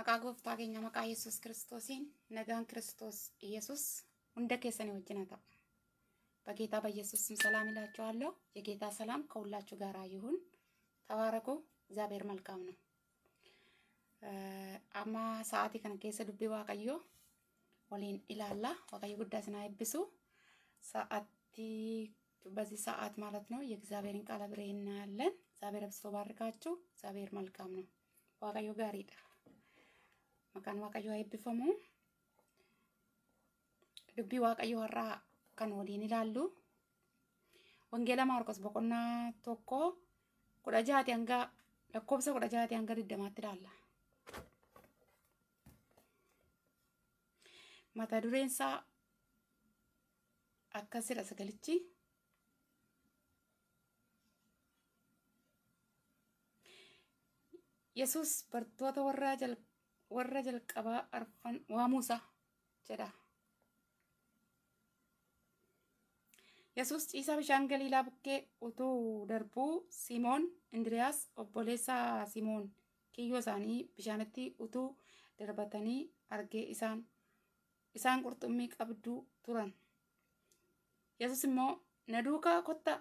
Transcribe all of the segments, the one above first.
maqaa gooftaa keenya maqaa yesus kiristoosiin ክርስቶስ ኢየሱስ ሁንደ keessanii wajjin በጌታ በኢየሱስ ስም ሰላም እላችኋለሁ። የጌታ ሰላም ከሁላችሁ ጋር ይሁን። ተባረኩ። እግዚአብሔር መልካም ነው። አማ ሰዓቲ ከነ ኬሰ ዱቢ ዋቀዮ ወሊን ኢላላ ዋቀዮ ጉዳ ስና ይብሱ በዚህ ሰዓት ማለት ነው የእግዚአብሔርን ቃል አብሬ እናያለን። እግዚአብሔር አብዝቶ ባርካችሁ። እግዚአብሔር መልካም ነው። ጋር maqaan waaqayyoo eebbifamu. Dubbii waaqayyoo har'aa kan waliin ilaallu. Wangeela Maarqos boqonnaa tokko kudha jaati hanga lakkoobsa kudha jaati hanga ilaalla. Mata dureen isaa akkasidha sagalichi. Yesus bartoota warraa jalqabaa. warra jalqabaa arfan waamuusa jedha. Yesuus ciisaa bishaan galiilaa bukkee utu darbuu Simon Andreas obboleessa Simoon kiyyoo isaanii bishaanitti utuu darbatanii argee isaan isaan qurxummii qabdu turan. Yesuus immoo na duukaa kotta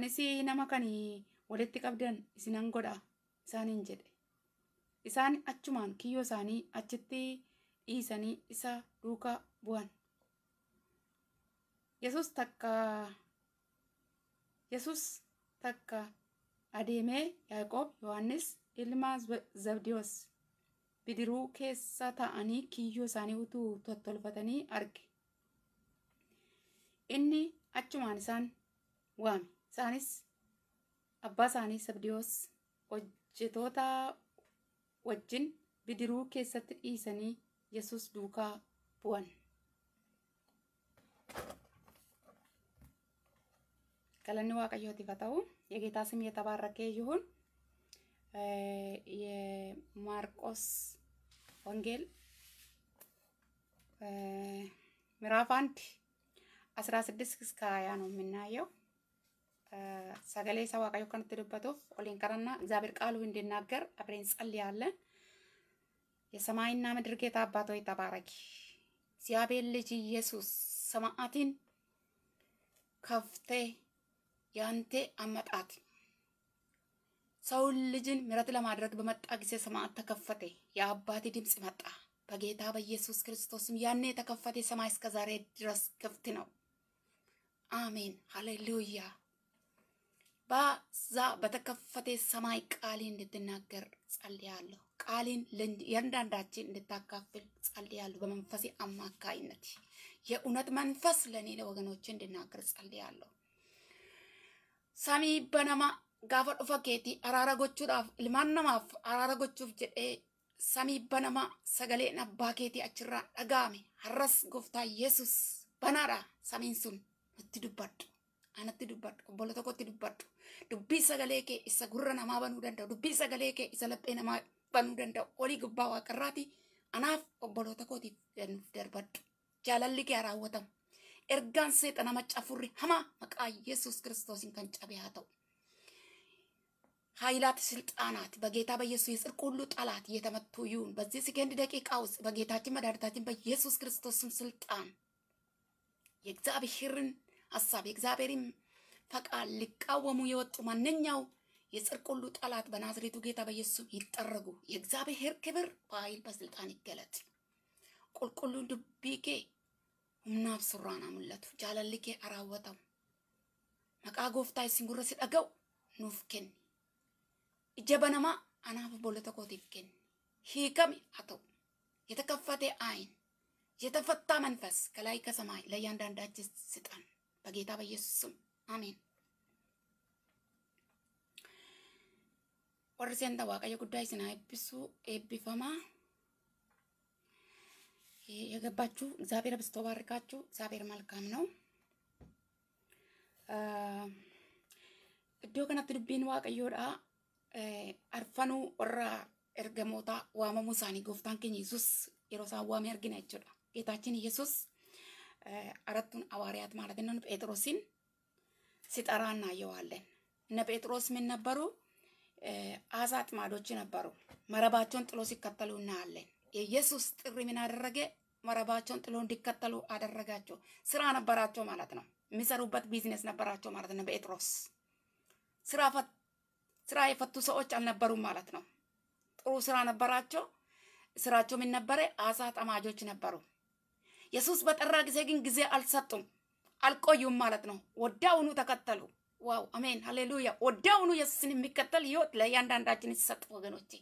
anis nama kan walitti qabdan isinan godha isaaniin jedhe. Isaan achumaan kiyyoo isaanii achitti dhiisanii isa duukaa bu'an. Yesus takka Yesus takka adeemee Yaaqoob Yohaannis ilma Zabdiyoos bidiruu keessa taa'anii kiyyoo isaanii utuu tottolfatanii arge. Inni achumaan isaan waame. Isaanis abbaa isaanii Zabdiyoos hojjetoota wajjin bidiruu keessatti dhiisanii yesus duukaa bu'an. galanni waaqayyootiif haa ta'u የጌታ ስም የተባረከ ይሁን። የማርቆስ ወንጌል ምዕራፍ አንድ አስራ ስድስት እስከ ሀያ ነው ሰገሌ isaa waaqayyo akkamitti dubbatuuf እግዚአብሔር ቃሉ እንድናገር አብሬን እንጸልያለን። የሰማይና ምድር ጌታ አባት ተባረኪ። እግዚአብሔር ልጅ ኢየሱስ ሰማዓትን ከፍቴ ያንተ አመጣት ሰውን ልጅን ምሕረት ለማድረግ በመጣ ጊዜ ሰማያት ተከፈተ። የአባቴ ድምፅ መጣ። በጌታ በኢየሱስ ክርስቶስም ያኔ የተከፈተ ሰማይ እስከ ዛሬ ድረስ ክፍት ነው። አሜን። ሃሌሉያ በዛ በተከፈተ ሰማይ ቃሌን እንድትናገር ጸልያለሁ። ቃሌን ለእያንዳንዳችን እንድታካፍል ጸልያለሁ። በመንፈሴ አማካይነት የእውነት መንፈስ ለእኔ ለወገኖች እንድናገር ጸልያለሁ። ሰሚ በነማ ጋፈ ዱፈ ኬቲ አራረጎቹ ልማነማፍ አራረጎቹፍ ጀዴ ሰሚ በነማ ሰገሌ ነባ ኬቲ አችራ ደጋሜ ሀረስ ጎፍታ ኢየሱስ በናዳ ሰሚን ሱን anatti dubbadhu obbola tokkotti dubbadhu dubbii sagalee kee isa gurra namaa banuu danda'u dubbii sagalee kee isa laphee namaa banuu danda'u olii gubbaa waaqarraati anaaf obboloota kootiif darbadhu jaalalli kee raawwatamu ergaan seexana maccafurri hamaa maqaa yesuus kiristoosiin kan cabe haa ta'u ኃይላት ስልጣናት በጌታ በኢየሱስ የጽድቅ ሁሉ ጠላት እየተመቱ ይሁን። በዚህ ሰከንድ daqii qaawus በጌታችን መድኃኒታችን bayyeessuus ክርስቶስ silxaan ስልጣን የእግዚአብሔርን ሀሳብ! የእግዚአብሔርም ፈቃድ ሊቃወሙ የወጡ ማንኛው የጽድቅ ሁሉ ጠላት በናዝሬቱ ጌታ በኢየሱስ ይጠረጉ። የእግዚአብሔር ክብር በኃይል በስልጣን ይገለጥ። ቁልቁሉ ዱቢኬ ሁምናፍ ሱራና ሙለቱ ጃለልኬ አራወተው መቃ ጎፍታ ሲንጉረ ሲደገው ኑፍ ኬን አናፍ ቦለተ ሂከም አተው የተከፈተ አይን የተፈታ መንፈስ ከላይ ከሰማይ ለእያንዳንዳችን ስጠን። በጌታ በኢየሱስ ስም አሜን። ወር ሴንተ ዋቀየ ጉዳይ ስና ኤብሱ ኤብፈማ የገባችሁ እግዚአብሔር ብስቶ ባርካችሁ። መልካም ነው። እዲዮ ከነት ዱቤን ዋቀዮዳ አርፈኑ ወራ ኤርገሞታ ዋመሙ ሳኒ ጎፍታን ኬኝ ኢየሱስ የሮሳ ዋሜ አርግናቸዳ ጌታችን አራቱን ሐዋርያት ማለት ነው ጴጥሮስን ሲጠራ እናየዋለን። እነ ጴጥሮስ ምን ነበሩ? አሳ አጥማጆች ነበሩ። መረባቸውን ጥሎ ሲከተሉ እናያለን። የኢየሱስ ጥሪ ምን አደረገ? መረባቸውን ጥሎ እንዲከተሉ አደረጋቸው። ስራ ነበራቸው ማለት ነው። የሚሰሩበት ቢዝነስ ነበራቸው ማለት ነው። ጴጥሮስ ስራ ስራ የፈቱ ሰዎች አልነበሩም ማለት ነው። ጥሩ ስራ ነበራቸው። ስራቸው ምን ነበረ? አሳ ጠማጆች ነበሩ። ኢየሱስ በጠራ ጊዜ ግን ጊዜ አልሰጡም፣ አልቆዩም ማለት ነው። ወዲያውኑ ተከተሉ። ዋው አሜን፣ ሃሌሉያ። ወዲያውኑ ኢየሱስን የሚከተል ህይወት ለእያንዳንዳችን ይሰጥ ወገኖቼ።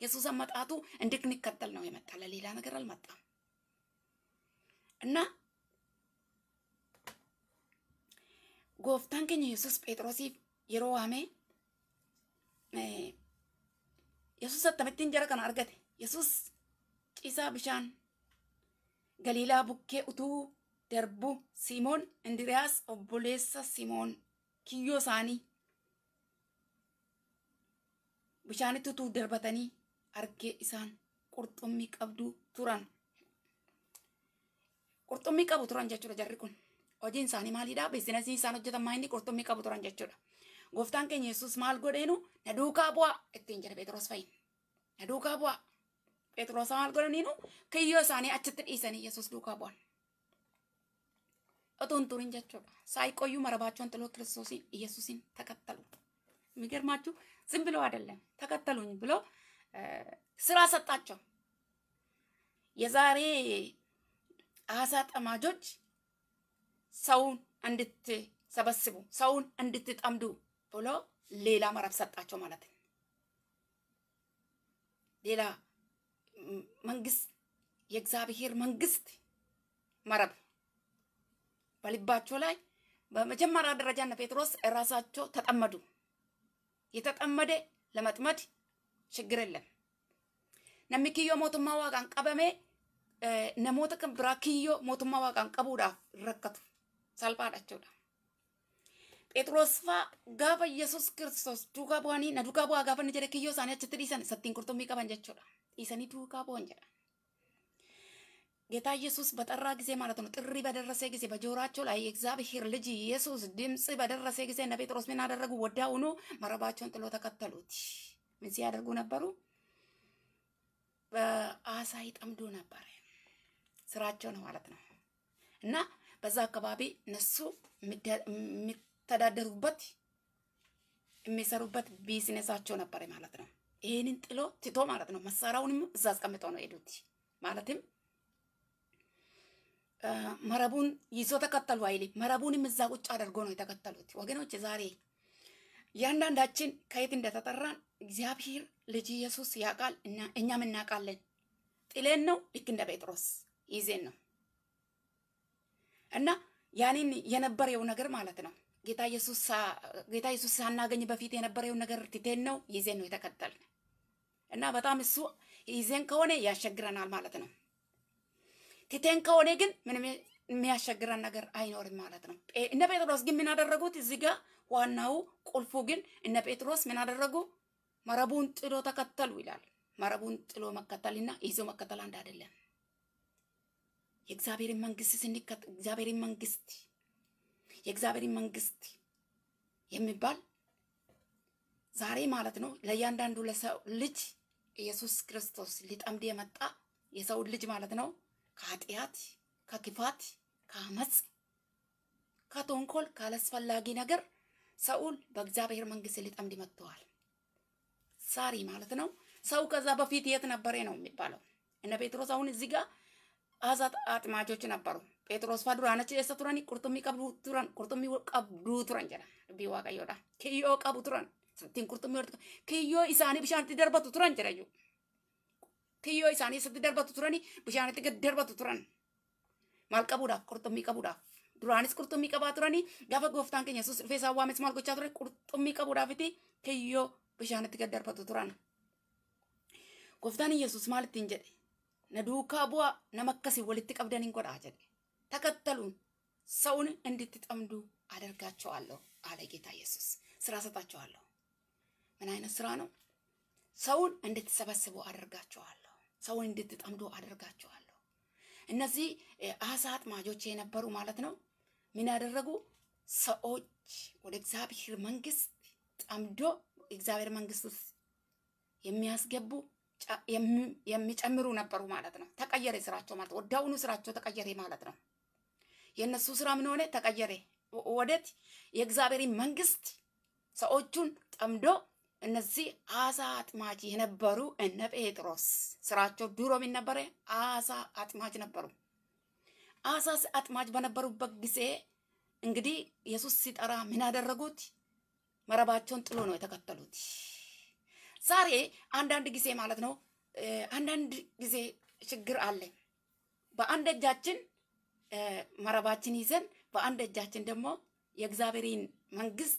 ኢየሱስ አመጣቱ እንድንከተል ነው የመጣ ለሌላ ነገር አልመጣም። እና ጎፍታን ግን ኢየሱስ ጴጥሮስ የሮ ዋሜ ኢየሱስ አተመtti እንጀራ kana argate ኢየሱስ ጭሳ ብሻን Galiilaa bukkee utuu darbu Simoon Indiriyaas obboleessa Simoon kiyyoo isaanii bishaanitti utuu darbatanii argee isaan qurxummii qabdu turan. Qurxummii qabu turan jechuudha jarri kun. Hojiin isaanii maalidha? Biizinasii isaan hojjetan maayinni qurxummii qabu turan jechuudha. Gooftaan keenya Yesuus maal godheenu na duukaa bu'aa ittiin jedha Phexros fa'iin. Na duukaa bu'aa. Phexroosaan godhaniinu kiyyoo isaanii achitti dhiisanii Yesuus duukaa bu'an. Otoon turin jechuudha. Saayiqooyyuu marabaachuun xiloo kiristoosiin Yesuusin takattalu. Migermaachu ዝም ብሎ አይደለም ተከተሉኝ ብሎ ስራ ሰጣቸው። የዛሬ አሳ ጠማጆች ሰውን እንድትሰበስቡ ሰውን እንድትጠምዱ ብሎ ሌላ መረብ ሰጣቸው ማለት ነው። ሌላ መንግስት የእግዚአብሔር መንግስት መረብ በልባቸው ላይ በመጀመሪያ ደረጃ እነ ጴጥሮስ ራሳቸው ተጠመዱ። የተጠመደ ለመጥመድ ችግር የለም። ነሚ ኪዮ ሞቱማ ዋቃን ቀበሜ ነሞተ ቅን ብራ ኪዮ ሞቱማ ዋቃን ቀቡዳፍ ረከቱ ሳልባዳቸውዳ ጴጥሮስ ፋ ጋፈ ኢየሱስ ክርስቶስ ዱጋ ቡአኒ ነዱጋ ቡአ ጋፈ ንጀደ ኪዮ ሳኒ ሰቲን ቁርጡሚ ቀበን ጀቸውዳ ኢሰኒቱ ካቦን ጀራ ጌታ ኢየሱስ በጠራ ጊዜ ማለት ነው። ጥሪ በደረሰ ጊዜ በጆራቸው ላይ የእግዚአብሔር ልጅ ኢየሱስ ድምፅ በደረሰ ጊዜ እነ ጴጥሮስ ምን አደረጉ? ወዲያውኑ መረባቸውን ጥሎ ተከተሉት። ምን ሲያደርጉ ነበሩ? በአሳ ይጠምዱ ነበር። ስራቸው ነው ማለት ነው። እና በዛ አካባቢ እነሱ የሚተዳደሩበት የሚሰሩበት ቢዝነሳቸው ነበር ማለት ነው። ይህንን ጥሎ ትቶ ማለት ነው መሳሪያውንም እዛ አስቀምጠው ነው ሄዱት። ማለትም መረቡን ይዞ ተከተሉ አይልም። መረቡንም እዛ ቁጭ አድርጎ ነው የተከተሉት። ወገኖች ዛሬ እያንዳንዳችን ከየት እንደተጠራን እግዚአብሔር ልጅ ኢየሱስ ያውቃል እኛም እናውቃለን። ጥሌን ነው ልክ እንደ ጴጥሮስ ይዜን ነው እና ያንን የነበረው ነገር ማለት ነው ጌታ ኢየሱስ ሳናገኝ በፊት የነበረው ነገር ትቴን ነው ይዜን ነው የተከተልን። እና በጣም እሱ ይዘን ከሆነ ያስቸግረናል ማለት ነው። ትተን ከሆነ ግን ምንም የሚያስቸግረን ነገር አይኖርም ማለት ነው። እነ ጴጥሮስ ግን ምን አደረጉት? እዚህ ጋ ዋናው ቁልፉ ግን እነ ጴጥሮስ ምን አደረጉ? መረቡን ጥሎ ተከተሉ ይላል። መረቡን ጥሎ መከተልና ይዞ መከተል አንድ አይደለም። የእግዚአብሔርን መንግስት ስንከተል እግዚአብሔርን መንግስት የእግዚአብሔርን መንግስት የሚባል ዛሬ ማለት ነው ለእያንዳንዱ ለሰው ልጅ ኢየሱስ ክርስቶስ ሊጠምድ የመጣ የሰው ልጅ ማለት ነው ከኃጢአት፣ ከክፋት፣ ከአመፅ፣ ከተንኮል፣ ካላስፈላጊ ነገር ሰውን በእግዚአብሔር መንግስት ሊጠምድ መጥተዋል። ዛሬ ማለት ነው ሰው ከዛ በፊት የት ነበረ ነው የሚባለው። እነ ጴጥሮስ አሁን እዚህ ጋር አዛ አጥማጆች ነበሩ። ጴጥሮስ ፋ ዱራነች የሰ ቁርጡሚ ቀብዱ ቱረን ቁርጡሚ ቀብዱ ቱረን ጀላ ቢዋቀዮዳ ክዮ ቀቡ ቱረን ittiin qurxummii hordofan kiyyoo isaanii bishaanitti darbatu turan jedha jechuudha. Kiyyoo isaanii isatti darbatu turanii bishaanitti gad darbatu turan. Maal qabuudhaaf qurxummii qabuudhaaf. Duraanis qurxummii qabaa turanii gaafa gooftaan keenya yesuus dhufee isaan waames maal gochaa ture qurxummii qabuudhaafiti kiyyoo bishaanitti gad darbatu turan. Gooftaan yesuus maal ittiin jedhe na duukaa bu'aa nama akkasii walitti qabdaniin godhaa jedhe takattaluun ሰውን እንድትጠምዱ አደርጋቸዋለሁ አለ ጌታ ኢየሱስ። ስራ ሰጣቸዋለሁ። ምን አይነት ስራ ነው? ሰውን እንድትሰበስቡ አድርጋችኋለሁ። ሰውን እንድትጠምዱ አድርጋችኋለሁ። እነዚህ አሳ አጥማጆች የነበሩ ማለት ነው ምን ያደረጉ ሰዎች ወደ እግዚአብሔር መንግስት ጠምዶ እግዚአብሔር መንግስት ውስጥ የሚያስገቡ የሚጨምሩ ነበሩ ማለት ነው። ተቀየረ ስራቸው ማለት ወዳውኑ ስራቸው ተቀየረ ማለት ነው። የእነሱ ስራ ምን ሆነ? ተቀየረ ወዴት? የእግዚአብሔር መንግስት ሰዎቹን ጠምዶ እነዚህ አሳ አጥማጅ የነበሩ እነ ጴጥሮስ ስራቸው ድሮ ምን ነበረ? አሳ አጥማጅ ነበሩ። አሳ አጥማጅ በነበሩበት ጊዜ እንግዲህ ኢየሱስ ሲጠራ ምን አደረጉት? መረባቸውን ጥሎ ነው የተከተሉት። ዛሬ አንዳንድ ጊዜ ማለት ነው አንዳንድ ጊዜ ችግር አለ። በአንድ እጃችን መረባችን ይዘን በአንድ እጃችን ደግሞ የእግዚአብሔርን መንግስት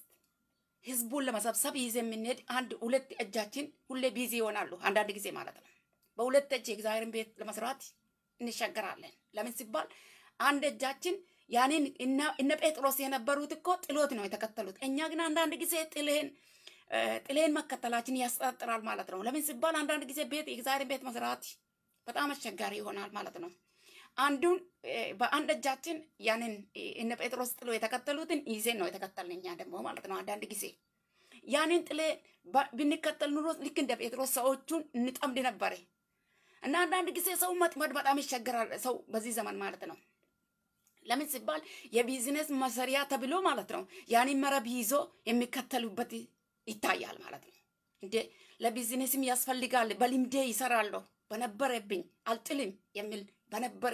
ህዝቡን ለመሰብሰብ ይዘ የምንሄድ አንድ ሁለት እጃችን ሁሌ ቢዚ ይሆናሉ። አንዳንድ ጊዜ ማለት ነው። በሁለት እጅ የእግዚአብሔርን ቤት ለመስራት እንሸገራለን። ለምን ሲባል አንድ እጃችን ያኔን እነ ጴጥሮስ የነበሩት እኮ ጥሎት ነው የተከተሉት። እኛ ግን አንዳንድ ጊዜ ጥሌን ጥሌን መከተላችን ያስጠጥራል ማለት ነው። ለምን ሲባል አንዳንድ ጊዜ ቤት የእግዚአብሔርን ቤት መስራት በጣም አስቸጋሪ ይሆናል ማለት ነው። አንዱን በአንድ እጃችን ያንን እነ ጴጥሮስ ጥሎ የተከተሉትን ይዜን ነው የተከተልን እኛ ደግሞ ማለት ነው። አንዳንድ ጊዜ ያንን ጥሌ ብንከተል ኑሮ ልክ እንደ ጴጥሮስ ሰዎቹን እንጠምድ ነበረ እና አንዳንድ ጊዜ ሰው መጥመድ በጣም ይቸገራል። ሰው በዚህ ዘመን ማለት ነው። ለምን ሲባል የቢዝነስ መሰሪያ ተብሎ ማለት ነው። ያንን መረብ ይዞ የሚከተሉበት ይታያል ማለት ነው። እንዴ ለቢዝነስም ያስፈልጋል። በልምዴ ይሰራለሁ በነበረብኝ አልጥልም የሚል በነበረ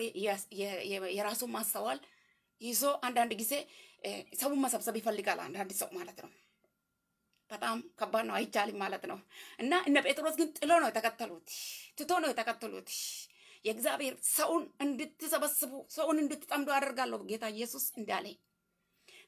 የራሱ ማስተዋል ይዞ አንዳንድ ጊዜ ሰውን መሰብሰብ ይፈልጋል። አንዳንድ ሰው ማለት ነው። በጣም ከባድ ነው፣ አይቻልም ማለት ነው። እና እነ ጴጥሮስ ግን ጥሎ ነው የተከተሉት፣ ትቶ ነው የተከተሉት። የእግዚአብሔር ሰውን እንድትሰበስቡ ሰውን እንድትጠምዱ አደርጋለሁ ጌታ ኢየሱስ እንዳለ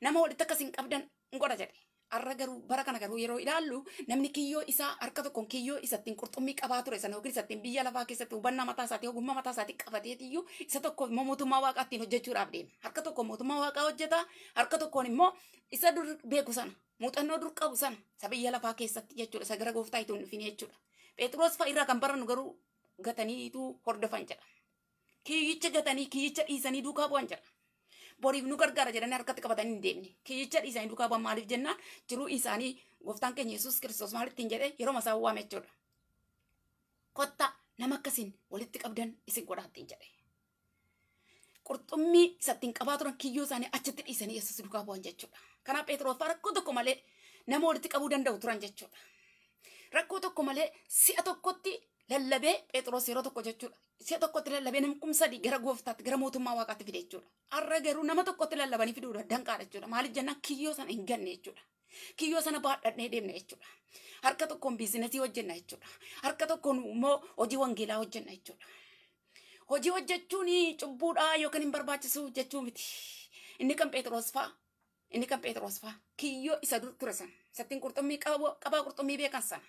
ነመ ወደ ተከሲን ቀብደን እንቆረጀደ arra garuu bara kana garuu yeroo ilaallu namni kiyyoo isaa harka tokkoon kiyyoo isattiin qurxummii qabaa ture sana yookiin isattiin biyya lafaa keessatti hubannaa mataa isaatii ogummaa mataa isaatii qabateetiyyuu isa tokko mootummaa waaqaa ittiin hojjechuudhaaf deema. Harka tokkoon mootummaa waaqaa hojjeta harka tokkoon immoo isa dur beeku sana muuxannoo dur qabu sana isa biyya lafaa keessatti jechuudha isa gara gooftaa itoo hin dhufin jechuudha. Phexros fa'aa irraa kan barannu garuu gataniitu hordofan jedha. Kiyyicha gatanii kiyyicha dhiisanii jedha. boriif nu gargaara jedhanii harkatti qabatanii hin deemne kiyicha isaanii duukaa bu'an maaliif jennaan jiruu isaanii gooftaan ke yesus kiristoos maalitti hin jedhee yeroo masaa waame jechuudha. Kotta nama akkasiin walitti qabdan isin godhaatti hin jedhe. Qurxummii isattiin qabaa turan kiyyoo isaanii achitti dhiisanii yesus duukaa bu'an jechuudha. Kanaaf Petrus rakkoo tokko malee nama walitti qabuu danda'u turan jechuudha. Rakkoo tokko si atau tokkotti lallabee Phexros yeroo tokko jechuudha. Ishee tokkotti lallabee namni kumsadii gara gooftaatti gara mootummaa waaqaatti fide jechuudha. Har'a garuu nama tokkotti lallabanii fiduudha danqaadha jechuudha. Maaliif jennaan kiyyoo sana hin ganne jechuudha. Kiyyoo sana baadhadhee deemna jechuudha. Harka tokkoon biizinesii hojjenna jechuudha. Harka tokkoon immoo hojii wangeelaa hojjenna jechuudha. Hojii hojjechuun cubbuudhaa yookaan hin barbaachisu jechuu miti. Inni kan Phexros fa'a. Inni kan Phexros fa'a. Kiyyoo isa dur ture sana. Sattiin qurxummii qabaa qurxummii beekan sana.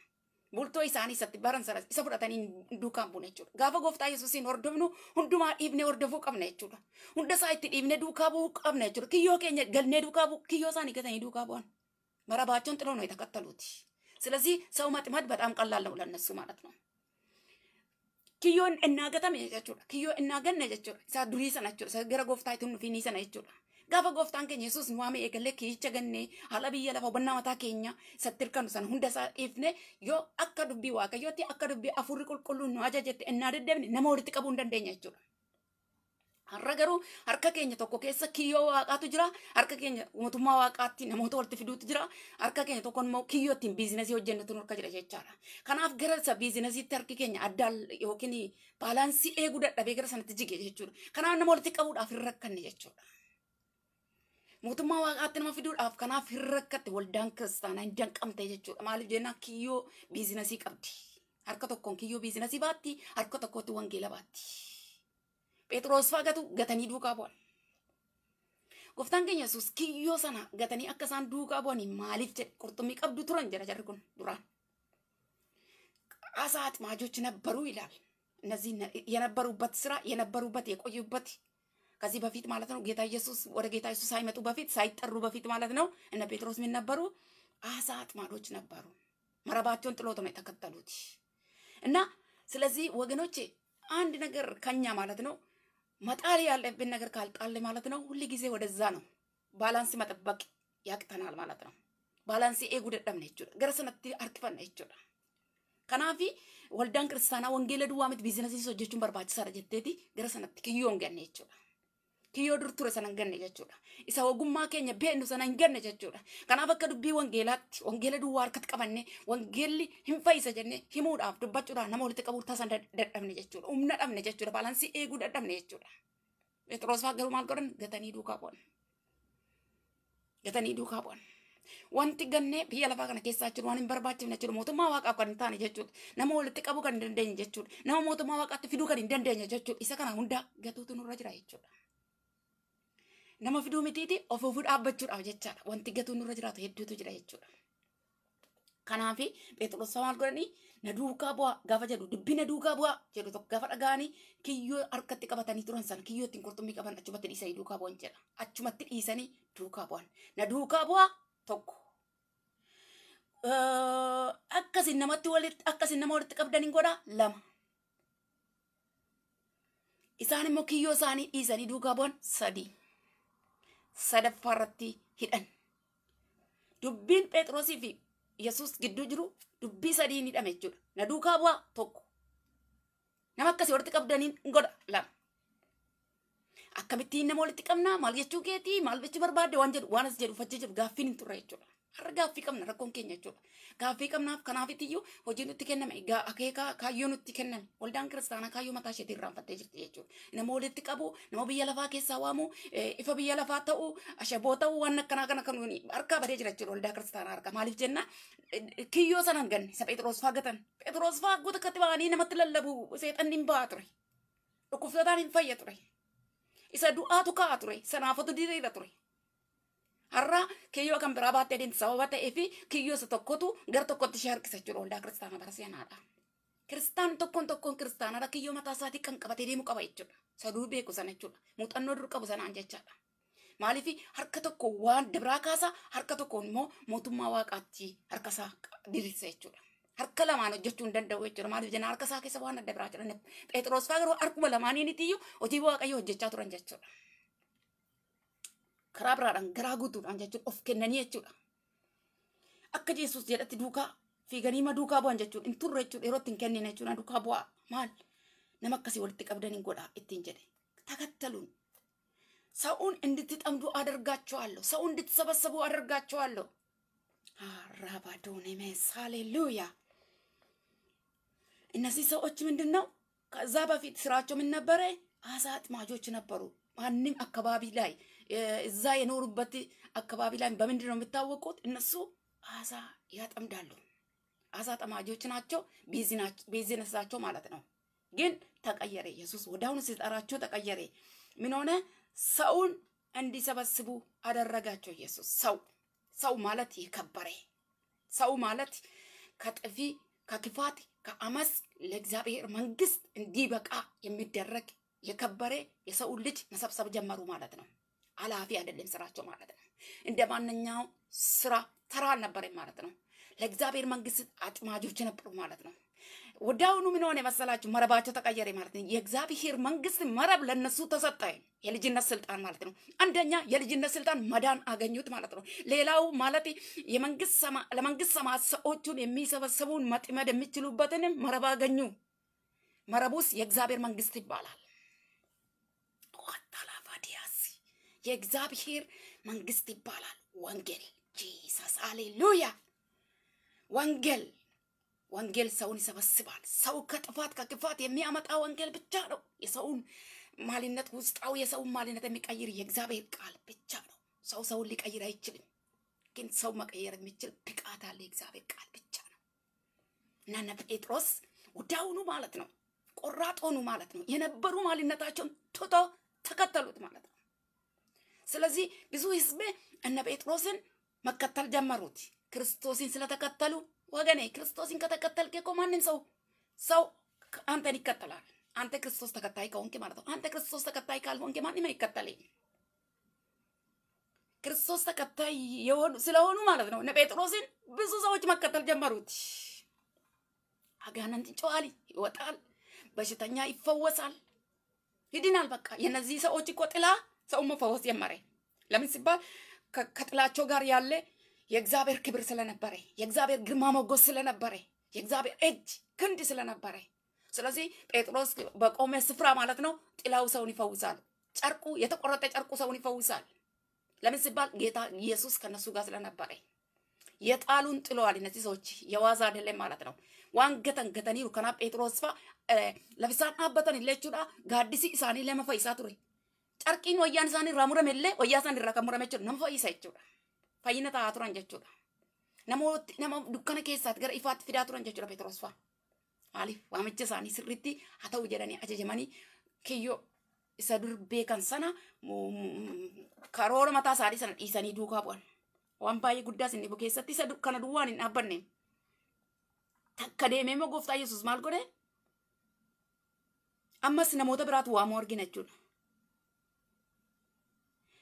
bultoo isaanii isatti baran sana isa fudhatanii duukaan buune jechuudha. Gaafa gooftaa Yesuusiin hordofnu hundumaa dhiibnee hordofuu qabna jechuudha. Hunda isaa itti dhiibnee duukaa bu'uu qabna jechuudha. Kiyyoo keenya galnee duukaa bu'u kiyyoo isaanii gatanii duukaa bu'an. Mara baachuun xiloo nooyi takkataluuti. Silazii ሰው ማጥማድ በጣም ቀላል ነው ለእነሱ ማለት Kiyyoo innaa gatame jechuudha. Kiyyoo innaa innaaganne jechuudha. Isaa durii sana jechuudha. Isaa gara gooftaa itti hundufi ni sana jechuudha. Gaafa gooftaan keenya Yesuus nu waame eegallee kiicha gannee haala biyya lafa hubannaa mataa keenya isatti hirkannu sana hunda isaa ifne yoo akka dubbii waaqayyootti akka dubbii afurii qulqulluun nu ajajette innaa deddeebne nama walitti qabuu hin dandeenya jechuudha. Har'a garuu harka keenya tokko keessa kiyyoo waaqaatu jira. Harka keenya mootummaa waaqaatti namoota walitti fiduutu jira. Harka keenya tokkoon immoo kiyyoo ittiin biizinasii hojjennutu harka jira jechaadha. Kanaaf gara isa biizinasiitti harki keenya addaan yookiin baalaansii eeguu dadhabee gara sanatti jige jechuudha. Kanaaf nama walitti qabuudhaaf hin rakkanne jechuudha. mootummaa waaqaatti nama fiduudhaaf kanaaf hin rakkatte waldaan keessaa na hin danqamte jechuudha. Maaliif jennaan kiyyoo biizinasii qabdi. Harka tokkoon kiyyoo biizinasii baatti, harka tokkootti wangeela baatti. Peteroos fa'aa gatu gatanii duukaa bu'an. Gooftaan keenya Yesuus kiyyoo sana gatanii akka isaan duukaa bu'anii maaliif jedhe qurxummii qabdu turan jedha jarri kun duraan. አሳት ማጆች ነበሩ ይላል። እነዚህ የነበሩበት ስራ የነበሩበት የቆዩበት ከዚህ በፊት ማለት ነው ጌታ ኢየሱስ ወደ ጌታ ኢየሱስ ሳይመጡ በፊት ሳይጠሩ በፊት ማለት ነው እነ ጴጥሮስ ምን ነበሩ? አሳ አጥማዶች ነበሩ። መረባቸውን ጥሎት ነው የተከተሉት። እና ስለዚህ ወገኖቼ አንድ ነገር ከኛ ማለት ነው መጣል ያለብን ነገር ካልጣል ማለት ነው ሁል ጊዜ ወደዛ ነው። ባላንስ መጠበቅ ያቅተናል ማለት ነው። ባላንስ ኤ ነው ይችላል ገረሰነት ነው ይችላል kanaaf ወልዳን ክርስቲያና wangeela duwwaa ቢዝነስ biizinasii hojjechuun ሰረጀቴቲ jetteeti gara sanatti kiyyoon ganne jechuudha. kiyyoo dur ture sana hin ganne jechuudha. Isa ogummaa keenya beeknu sana hin ganne jechuudha. Kanaaf akka dubbii wangeelaatti wangeela duwwaa harkatti qabanne wangeelli hin fayyisa jennee himuudhaaf dubbachuudhaan nama walitti qabuurtaa sana dadhabne jechuudha. Humna dhabne jechuudha. Baalansii eeguu dadhabne jechuudha. Phexros faa garuu maal godhan gatanii duukaa bu'an. Gatanii duukaa bu'an. Wanti gannee biyya lafaa kana keessaa jiru waan hin barbaachifne jechuudha. Mootummaa waaqaaf kan hin taane jechuudha. Nama walitti qabu kan hin dandeenye jechuudha. Nama mootummaa waaqaatti fiduu kan hin dandeenye jechuudha. Isa kana hunda gatuutu nurra jira jechuudha. nama fiduu mitiiti of ofuu dhaabbachuudhaaf jechaadha. Wanti gatuu irra jiraatu hedduutu jira jechuudha. Kanaaf Phexros maal godhanii na duukaa bu'aa gaafa jedhu dubbi na duukaa bu'aa jedhu tokko gaafa dhaga'anii kiyyoo harkatti qabatanii turan sana qaban achumatti dhiisanii duukaa bu'an jedha. Achumatti dhiisanii duukaa bu'an. Na duukaa bu'aa tokko. Akkasin namatti walitti akkasin nama walitti lama. Isaan immoo kiyyoo isaanii dhiisanii duukaa bu'an sadii. sadaffaarratti hidhan. Dubbiin Phexrosii fi Yesuus gidduu jiru dubbii sadii ni hidhame jechuudha. Na duukaa bu'aa tokko. Nama akkasii walitti qabdaniin godha lama. Akkamittiin nama walitti qabnaa maal jechuu geetii maal jechuu barbaadde waan jedhu waan as jedhu uffachee jiru gaaffiin hin turre jechuudha. Har'a gaaffii qabna rakkoon keenya jechuudha. Gaaffii qabnaaf kanaafit iyyuu hojii nutti kenname akeekaa kaayyoo nutti kenname waldaan kiristaanaa kaayyoo mataa isheetiin irraanfattee jirti jechuudha. Nama walitti qabu nama biyya lafaa keessaa waamu ifa biyya lafaa ta'u ashaboo ta'u waan akkanaa kana kan harkaa badee jira jechuudha waldaa kiristaanaa harkaa maaliif jenna kiyyoo sana hin ganne isa Phexros fa'aa gatan Phexros fa'aa guutakatti ba'anii namatti lallabu seexanni hin ba'aa ture dhukkubsataan hin fayya ture isa du'aatu kaa'aa ture sanaafatu diriira ture. har'a kiyyoo kan biraa baattee deemte sababa ta'ee fi kiyyoo isa tokkotu gar tokkotti ishee harkisa jechuudha waldaa kiristaana bara seenaadha. Kiristaan tokkoon tokkoon kiristaanadha kiyyoo mataa isaatii kan qabatee deemu qaba jechuudha. Saduu beeku sana jechuudha. Muuxannoo dur qabu sanaan jechaadha. Maaliif harka tokko waan biraa kaasa harka tokko immoo mootummaa waaqaatti harka isaa diriirsa jechuudha. harka lamaan hojjechuu hin danda'u jechuudha. Maaliif jenna harka isaa keessa waan adda biraa jedhan. Phexros fa'aa garuu harkuma lamaaniinitiiyyuu hojii waaqayyoo hojjechaa turan jechuudha. karaa biraadhaan garaa guutuudhaan jechuudha of kennanii jechuudha. Akka Yesuus jedhatti duukaa fiiganii ma duukaa bu'an jechuudha. hin turre jechuudha yeroo ittiin kennin jechuudha duukaa bu'aa maal nama akkasii walitti qabdan hin godha ittiin jedhe takattaluun ሰውን እንድትጠምዱ አደርጋችኋለሁ። ሰው እንድትሰበሰቡ አደርጋችኋለሁ። meessa. ሃሌሉያ። Innasii sa'ochi mindinnaa? ነው? fi siraachuu ስራቸው ምን Haasaa አሳ አጥማጆች ነበሩ። ማንም አካባቢ ላይ እዛ የኖሩበት አካባቢ ላይ በምንድን ነው የሚታወቁት? እነሱ አሳ ያጠምዳሉ። አሳ ጠማጆች ናቸው። ቢዝነሳቸው ማለት ነው። ግን ተቀየረ። ኢየሱስ አሁኑ ሲጠራቸው ተቀየረ። ምን ሆነ? ሰውን እንዲሰበስቡ አደረጋቸው። ኢየሱስ ሰው ሰው ማለት የከበረ ሰው ማለት ከጥፊ ከክፋት ከአመፅ ለእግዚአብሔር መንግስት እንዲበቃ የሚደረግ የከበረ የሰውን ልጅ መሰብሰብ ጀመሩ ማለት ነው። አላፊ አይደለም ስራቸው ማለት ነው። እንደ ማንኛውም ስራ ተራ አልነበረም ማለት ነው። ለእግዚአብሔር መንግስት አጥማጆች ነበሩ ማለት ነው። ወዲያውኑ ምን ሆነ መሰላችሁ? መረባቸው ተቀየረ ማለት ነው። የእግዚአብሔር መንግስት መረብ ለነሱ ተሰጠ። የልጅነት ስልጣን ማለት ነው። አንደኛ የልጅነት ስልጣን መዳን አገኙት ማለት ነው። ሌላው ማለት ለመንግስት ሰማት ሰዎቹን የሚሰበሰቡን መጥመድ የሚችሉበትን መረብ አገኙ። መረቡስ የእግዚአብሔር መንግስት ይባላል። የእግዚአብሔር መንግስት ይባላል። ወንጌል ጂሰስ፣ አሌሉያ። ወንጌል ወንጌል ሰውን ይሰበስባል። ሰው ከጥፋት ከክፋት የሚያመጣ ወንጌል ብቻ ነው። የሰውን ማሊነት ውስጣዊ የሰውን ማሊነት የሚቀይር የእግዚአብሔር ቃል ብቻ ነው። ሰው ሰውን ሊቀይር አይችልም፣ ግን ሰው መቀየር የሚችል ብቃት አለ። የእግዚአብሔር ቃል ብቻ ነው እና እነ ጴጥሮስ ወዲያውኑ ማለት ነው ቆራጥ ሆኑ ማለት ነው። የነበሩ ማሊነታቸውን ትቶ ተከተሉት ማለት ነው። ስለዚህ ብዙ ህዝብ እነ ጴጥሮስን መከተል ጀመሩት። ክርስቶስን ስለተከተሉ ወገኔ፣ ክርስቶስን ከተከተልክ እኮ ማንም ሰው ሰው አንተን ይከተላል። አንተ ክርስቶስ ተከታይ ከሆንክ ማለት ነው። አንተ ክርስቶስ ተከታይ ካልሆንክ ማንም አይከተልም። ክርስቶስ ተከታይ የሆኑ ስለሆኑ ማለት ነው። እነ ጴጥሮስን ብዙ ሰዎች መከተል ጀመሩት። አጋንንት ይጮሃል፣ ይወጣል፣ በሽተኛ ይፈወሳል፣ ይድናል። በቃ የነዚህ ሰዎች እኮ ጥላ ሰው መፈወስ ጀመረ። ለምን ሲባል ከጥላቸው ጋር ያለ የእግዚአብሔር ክብር ስለነበረ፣ የእግዚአብሔር ግርማ ሞገስ ስለነበረ፣ የእግዚአብሔር እጅ ክንድ ስለነበረ፣ ስለዚህ ጴጥሮስ በቆመ ስፍራ ማለት ነው ጥላው ሰውን ይፈውሳል። ጨርቁ የተቆረጠ ጨርቁ ሰውን ይፈውሳል። ለምን ሲባል ጌታ ኢየሱስ ከነሱ ጋር ስለነበረ የጣሉን ጥለዋል። እነዚህ ሰዎች የዋዛ አይደለም ማለት ነው። ዋንገተን ገተን ገተኒ ሩከና ጴጥሮስ ፋ ለብሳን አበተን ለቹዳ ጋዲሲ ኢሳኒ ለመፈይሳ ቱሬ carqiin wayyaan isaanii irraa murame illee wayyaa isaan irraa kan murame jechuudha nama fayyisa jechuudha. Fayyina taa'aa turan jechuudha. Namooti nama dukkana keessaatti gara ifaatti fidaa turan jechuudha Pheexros fa'a. Maaliif waamicha isaanii sirriitti haa ta'u jedhanii ajajamanii kiyyoo isa dur beekan sana karoora mataa isaanii sana dhiisanii duukaa bu'an. Waan baay'ee guddaas inni keessatti isa kana duwwaan hin dhaabbanne. Takka deemee immoo gooftaa Yesuus maal godhee? Ammas namoota biraatu waamuu argina jechuudha.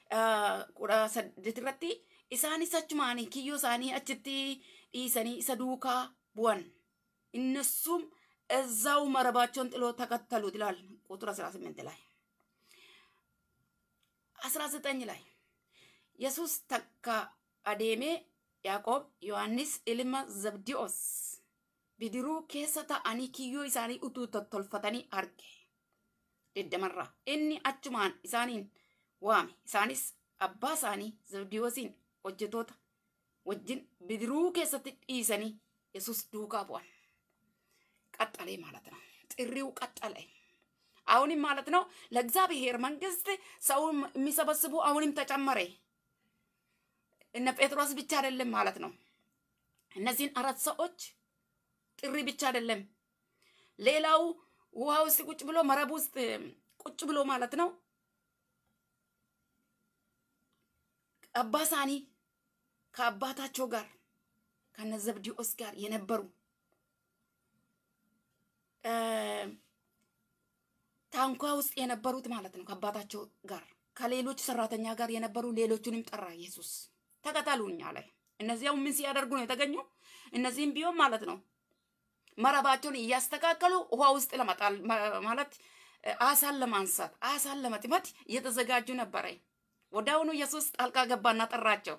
kudha saddeetirratti isaanis achumaan kiyyoo isaanii achitti dhiisanii isa duukaa bu'an. Innissum እዛው መረባቸውን ጥሎ ተከተሉት ይላል ቁጥር 18 ላይ 19 ላይ ኢየሱስ ተካ አዴሜ ያዕቆብ ዮሐንስ ኢልማ ዘብዲኦስ ቢድሩ ኬሰ ተአኒ ኪዮ ኢሳኒ ኡቱ ተቶልፈተኒ አርጌ ድደመራ እኒ አቹማን ኢሳኒን waame. Isaanis abbaa isaanii Zabdiyoosiin hojjetoota wajjin bidiruu keessatti dhiisanii Yesuus duukaa bu'an. Qaxxalee ማለት ነው። ጥሪው ቀጠለ። አሁንም ማለት ነው ለእግዚአብሔር መንግስት ሰው የሚሰበስቡ አሁንም ተጨመረ። እነ ጴጥሮስ ብቻ አይደለም ማለት ነው። እነዚህን አራት ሰዎች ጥሪ ብቻ አይደለም፣ ሌላው ውሃ ውስጥ ቁጭ ብሎ መረብ ውስጥ ቁጭ ብሎ ማለት ነው አባሳኒ ከአባታቸው ጋር ከነ ዘብዲዎስ ጋር የነበሩ ታንኳ ውስጥ የነበሩት ማለት ነው። ከአባታቸው ጋር ከሌሎች ሰራተኛ ጋር የነበሩ ሌሎቹንም ጠራ ኢየሱስ። ተከተሉኝ አለ። እነዚያው ምን ሲያደርጉ ነው የተገኙ? እነዚህም ቢሆን ማለት ነው መረባቸውን እያስተካከሉ ውሃ ውስጥ ለመጣል ማለት አሳን ለማንሳት አሳን ለመጥመት እየተዘጋጁ ነበረኝ። ወዳውኑ ኢየሱስ ጣልቃ ገባና ጠራቸው።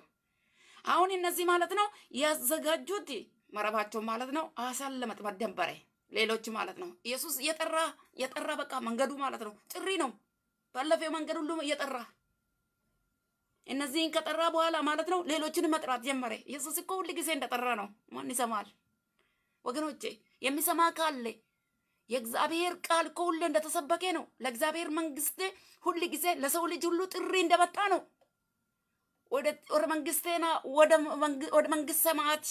አሁን እነዚህ ማለት ነው ያዘጋጁት መረባቸው ማለት ነው አሳ ለመጥመድ ነበረ። ሌሎች ማለት ነው ኢየሱስ የጠራ የጠራ በቃ መንገዱ ማለት ነው ጥሪ ነው። ባለፈው መንገድ ሁሉ እየጠራ እነዚህን ከጠራ በኋላ ማለት ነው ሌሎችን መጥራት ጀመረ። ኢየሱስ እኮ ሁል ጊዜ እንደጠራ ነው። ማን ይሰማል ወገኖቼ? የሚሰማ ካለ የእግዚአብሔር ቃል እኮ ሁሌ እንደተሰበኬ ነው። ለእግዚአብሔር መንግስት ሁል ጊዜ ለሰው ልጅ ሁሉ ጥሪ እንደመጣ ነው። ወደ መንግስቴና ወደ መንግስት ሰማት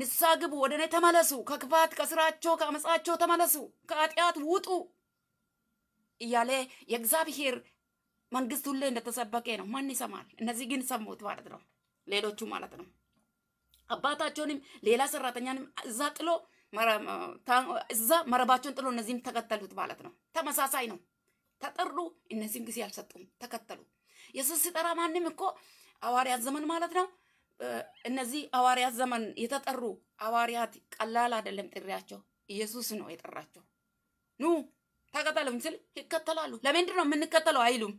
ንሳ ግቡ፣ ወደ እኔ ተመለሱ፣ ከክፋት ከስራቸው ከአመፃቸው ተመለሱ፣ ከአጢአት ውጡ እያለ የእግዚአብሔር መንግስት ሁሌ እንደተሰበኬ ነው። ማን ይሰማል? እነዚህ ግን ሰሙት ማለት ነው፣ ሌሎቹ ማለት ነው። አባታቸውንም ሌላ ሰራተኛንም እዛ ጥሎ እዛ መረባቸውን ጥሎ እነዚህም ተከተሉት ማለት ነው። ተመሳሳይ ነው። ተጠሩ፣ እነዚህም ጊዜ አልሰጡም፣ ተከተሉ። ኢየሱስ ሲጠራ ማንም እኮ ሐዋርያት ዘመን ማለት ነው። እነዚህ ሐዋርያት ዘመን የተጠሩ ሐዋርያት ቀላል አይደለም ጥሪያቸው። ኢየሱስ ነው የጠራቸው። ኑ ተከተሉኝ ስል ይከተላሉ። ለምንድን ነው የምንከተለው አይሉም።